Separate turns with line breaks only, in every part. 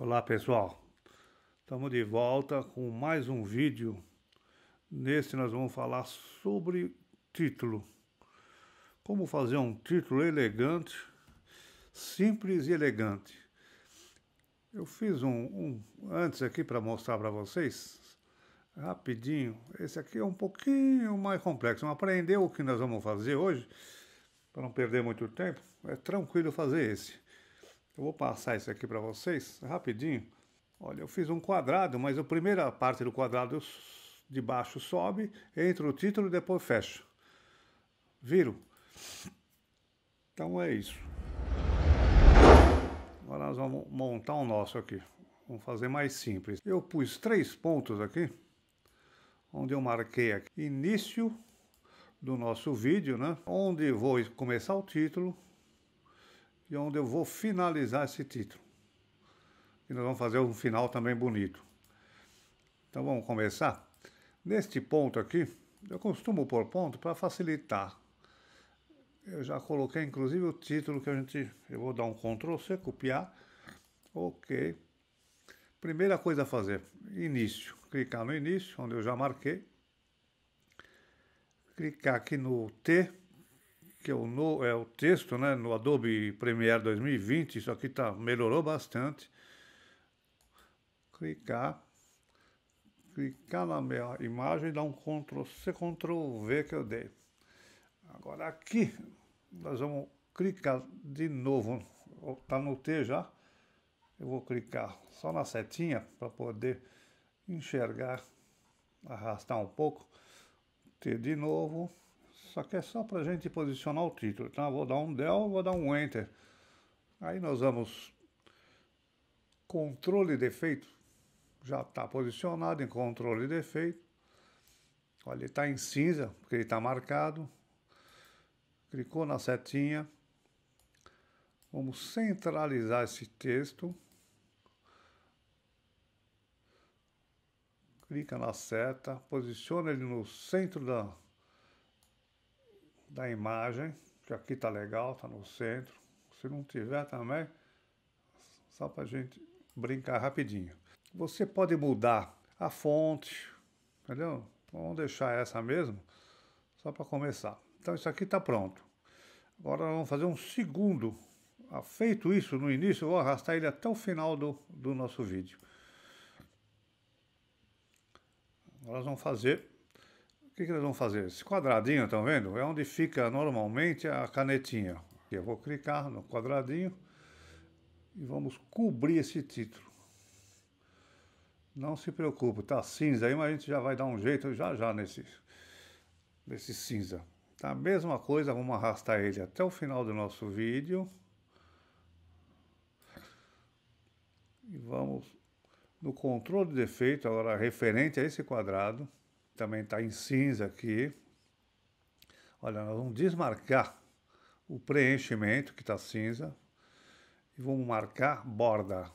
Olá pessoal, estamos de volta com mais um vídeo. Neste nós vamos falar sobre título. Como fazer um título elegante, simples e elegante. Eu fiz um, um antes aqui para mostrar para vocês, rapidinho. Esse aqui é um pouquinho mais complexo. Então, aprendeu o que nós vamos fazer hoje, para não perder muito tempo, é tranquilo fazer esse. Eu vou passar isso aqui para vocês rapidinho. Olha, eu fiz um quadrado, mas a primeira parte do quadrado de baixo sobe, entra o título e depois fecho. Viram? Então é isso. Agora nós vamos montar o um nosso aqui. Vamos fazer mais simples. Eu pus três pontos aqui, onde eu marquei aqui, início do nosso vídeo, né? Onde vou começar o título, e onde eu vou finalizar esse título. E nós vamos fazer um final também bonito. Então vamos começar? Neste ponto aqui, eu costumo pôr ponto para facilitar. Eu já coloquei inclusive o título que a gente... Eu vou dar um Ctrl C, copiar. Ok. Primeira coisa a fazer, início. Clicar no início, onde eu já marquei. Clicar aqui no T, que é o, no, é o texto, né, no Adobe Premiere 2020, isso aqui tá, melhorou bastante. Clicar, clicar na minha imagem e dar um Ctrl C, Ctrl V que eu dei. Agora aqui, nós vamos clicar de novo, tá no T já, eu vou clicar só na setinha para poder enxergar, arrastar um pouco, T de novo, isso aqui é só para a gente posicionar o título. Então, vou dar um del, vou dar um enter. Aí nós vamos controle defeito, Já está posicionado em controle defeito. Olha, ele está em cinza, porque ele está marcado. Clicou na setinha. Vamos centralizar esse texto. Clica na seta, posiciona ele no centro da, da imagem, que aqui tá legal, tá no centro. Se não tiver também, só para gente brincar rapidinho. Você pode mudar a fonte, entendeu? Vamos deixar essa mesmo, só para começar. Então isso aqui está pronto. Agora vamos fazer um segundo. Ah, feito isso no início, eu vou arrastar ele até o final do, do nosso vídeo. Agora nós vamos fazer que, que eles vão fazer? Esse quadradinho, estão vendo? É onde fica normalmente a canetinha. Eu vou clicar no quadradinho e vamos cobrir esse título. Não se preocupe, tá cinza aí, mas a gente já vai dar um jeito já já nesse, nesse cinza. Tá, a mesma coisa, vamos arrastar ele até o final do nosso vídeo. E vamos no controle de efeito, agora referente a esse quadrado também está em cinza aqui. Olha, nós vamos desmarcar o preenchimento que está cinza e vamos marcar borda.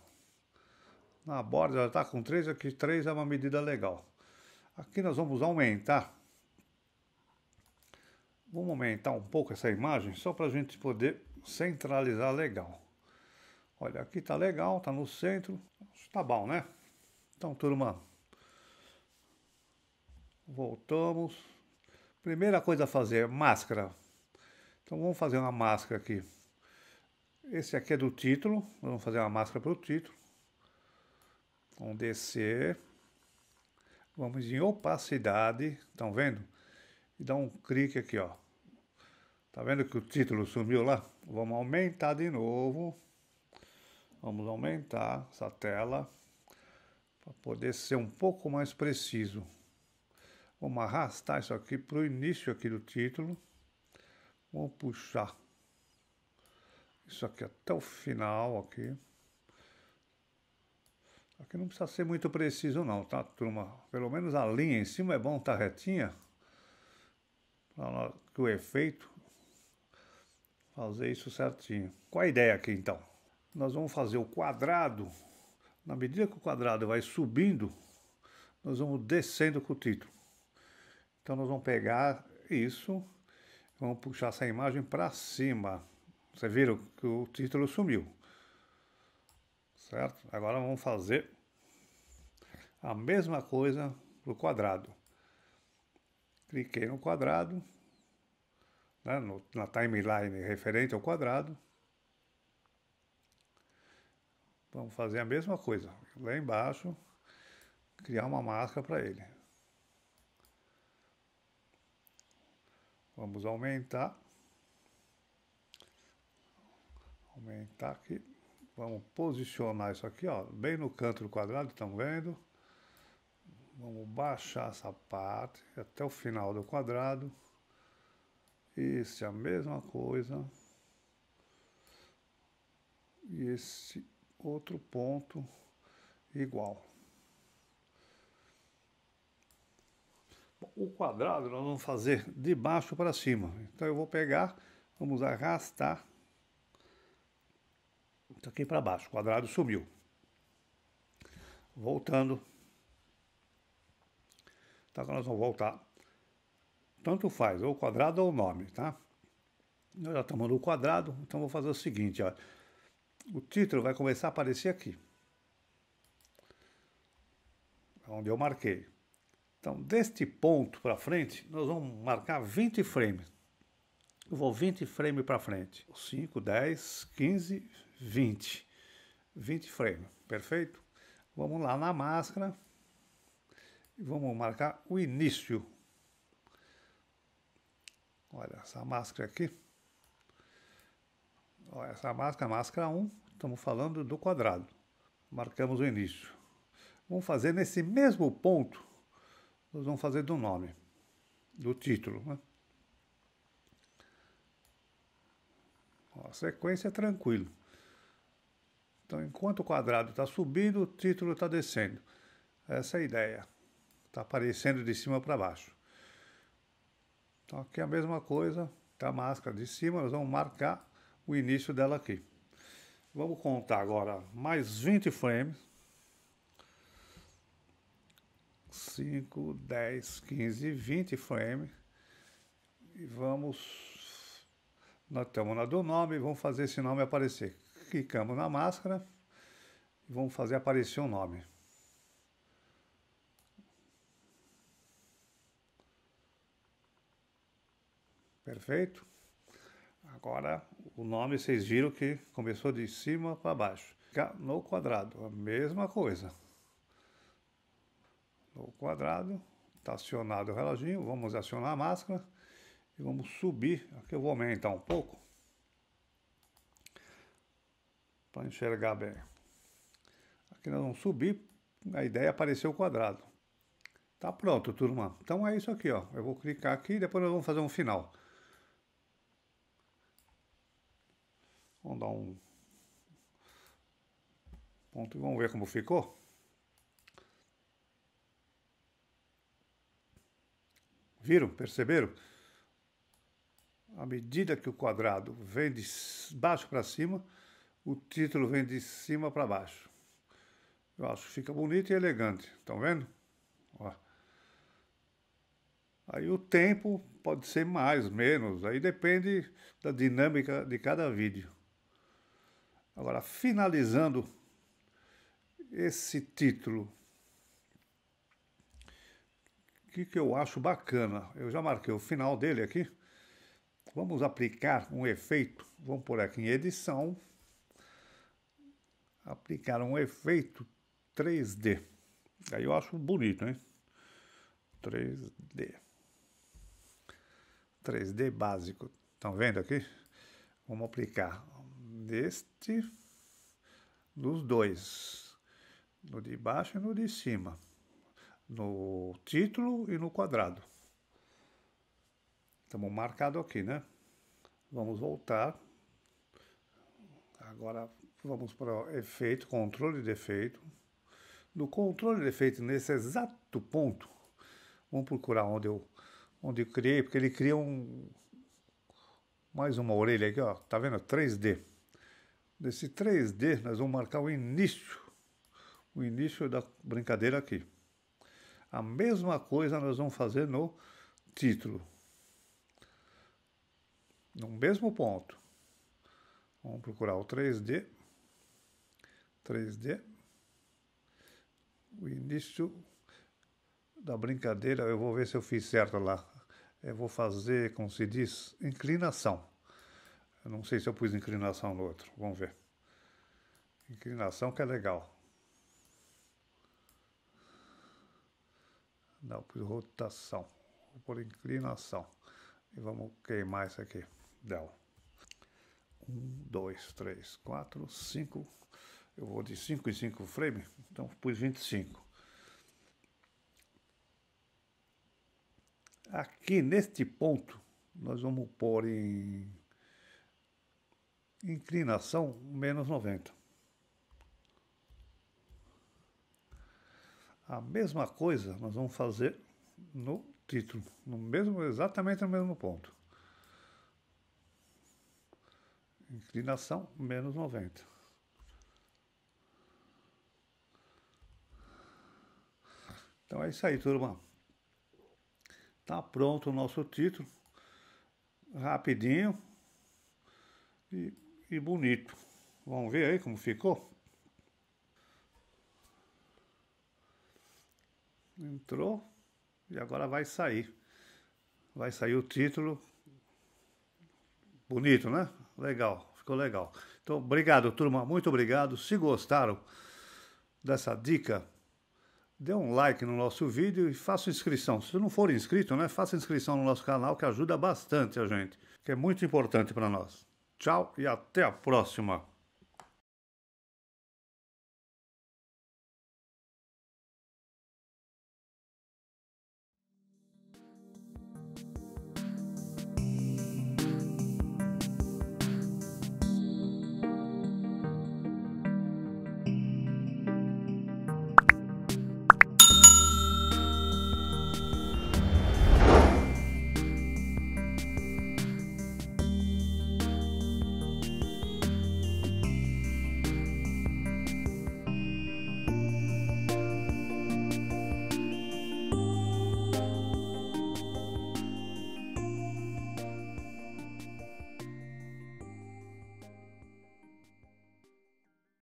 Na borda já está com 3, aqui 3 é uma medida legal. Aqui nós vamos aumentar. Vamos aumentar um pouco essa imagem só para a gente poder centralizar legal. Olha, aqui está legal, está no centro. Está bom, né? Então, turma, voltamos. Primeira coisa a fazer, máscara. Então vamos fazer uma máscara aqui. Esse aqui é do título, vamos fazer uma máscara para o título. Vamos descer. Vamos em opacidade, estão vendo? E dá um clique aqui, ó. Tá vendo que o título sumiu lá? Vamos aumentar de novo. Vamos aumentar essa tela para poder ser um pouco mais preciso. Vamos arrastar isso aqui para o início aqui do título. Vamos puxar isso aqui até o final aqui. Aqui não precisa ser muito preciso não, tá turma? Pelo menos a linha em cima é bom tá retinha. Para o efeito fazer isso certinho. Qual a ideia aqui então? Nós vamos fazer o quadrado. Na medida que o quadrado vai subindo, nós vamos descendo com o título. Então nós vamos pegar isso, vamos puxar essa imagem para cima. Vocês viram que o título sumiu. Certo? Agora vamos fazer a mesma coisa para o quadrado. Cliquei no quadrado, né, no, na timeline referente ao quadrado. Vamos fazer a mesma coisa. Lá embaixo, criar uma máscara para ele. Vamos aumentar. Aumentar aqui. Vamos posicionar isso aqui, ó, bem no canto do quadrado, estão vendo? Vamos baixar essa parte até o final do quadrado. Isso é a mesma coisa. E esse outro ponto igual. O quadrado nós vamos fazer de baixo para cima. Então eu vou pegar, vamos arrastar isso aqui para baixo. O quadrado sumiu. Voltando. Então nós vamos voltar. Tanto faz, ou quadrado ou nome, tá? Nós já estamos no quadrado, então vou fazer o seguinte, ó. O título vai começar a aparecer aqui. É onde eu marquei. Então, deste ponto para frente, nós vamos marcar 20 frames. Eu vou 20 frames para frente. 5, 10, 15, 20. 20 frames, perfeito? Vamos lá na máscara e vamos marcar o início. Olha essa máscara aqui. Olha essa máscara, máscara 1, estamos falando do quadrado. Marcamos o início. Vamos fazer nesse mesmo ponto nós vamos fazer do nome, do título. Né? a sequência é tranquilo. Então, enquanto o quadrado está subindo, o título está descendo. Essa é a ideia. Está aparecendo de cima para baixo. Então, aqui é a mesma coisa. Está a máscara de cima, nós vamos marcar o início dela aqui. Vamos contar agora mais 20 frames. 5, 10, 15, 20 frames. E vamos. Nós estamos na do nome, vamos fazer esse nome aparecer. Clicamos na máscara e vamos fazer aparecer o um nome. Perfeito? Agora o nome vocês viram que começou de cima para baixo. No quadrado, a mesma coisa quadrado, está acionado o reloginho, vamos acionar a máscara e vamos subir, aqui eu vou aumentar um pouco para enxergar bem. Aqui nós vamos subir, a ideia é aparecer o quadrado. Tá pronto, turma. Então é isso aqui, ó. Eu vou clicar aqui e depois nós vamos fazer um final. Vamos dar um ponto e vamos ver como ficou. Viram? Perceberam? À medida que o quadrado vem de baixo para cima, o título vem de cima para baixo. Eu acho que fica bonito e elegante. Estão vendo? Ó. Aí o tempo pode ser mais, menos, aí depende da dinâmica de cada vídeo. Agora, finalizando esse título que, que eu acho bacana? Eu já marquei o final dele aqui. Vamos aplicar um efeito. Vamos por aqui em edição. Aplicar um efeito 3D. Aí eu acho bonito, hein? 3D. 3D básico. Estão vendo aqui? Vamos aplicar deste, dos dois, no de baixo e no de cima no título e no quadrado. Estamos marcado aqui, né? Vamos voltar. Agora vamos para efeito, controle de efeito. No controle de efeito, nesse exato ponto, vamos procurar onde eu, onde eu criei, porque ele cria um, mais uma orelha aqui, ó, tá vendo? 3D. Nesse 3D, nós vamos marcar o início, o início da brincadeira aqui. A mesma coisa nós vamos fazer no título. No mesmo ponto. Vamos procurar o 3D. 3D. O início da brincadeira, eu vou ver se eu fiz certo lá. Eu vou fazer, como se diz, inclinação. Eu não sei se eu pus inclinação no outro. Vamos ver. Inclinação que é legal. não por rotação, por inclinação. E vamos queimar isso aqui. Deu. 1, 2, 3, 4, 5. Eu vou de 5 em 5 frame, então pus 25. Aqui neste ponto, nós vamos pôr em inclinação menos 90. A mesma coisa nós vamos fazer no título, no mesmo, exatamente no mesmo ponto. Inclinação menos 90. Então é isso aí, turma. Tá pronto o nosso título. Rapidinho e, e bonito. Vamos ver aí como ficou? entrou e agora vai sair. Vai sair o título. Bonito, né? Legal, ficou legal. Então, obrigado, turma, muito obrigado. Se gostaram dessa dica, dê um like no nosso vídeo e faça inscrição. Se não for inscrito, né, faça inscrição no nosso canal que ajuda bastante a gente, que é muito importante para nós. Tchau e até a próxima.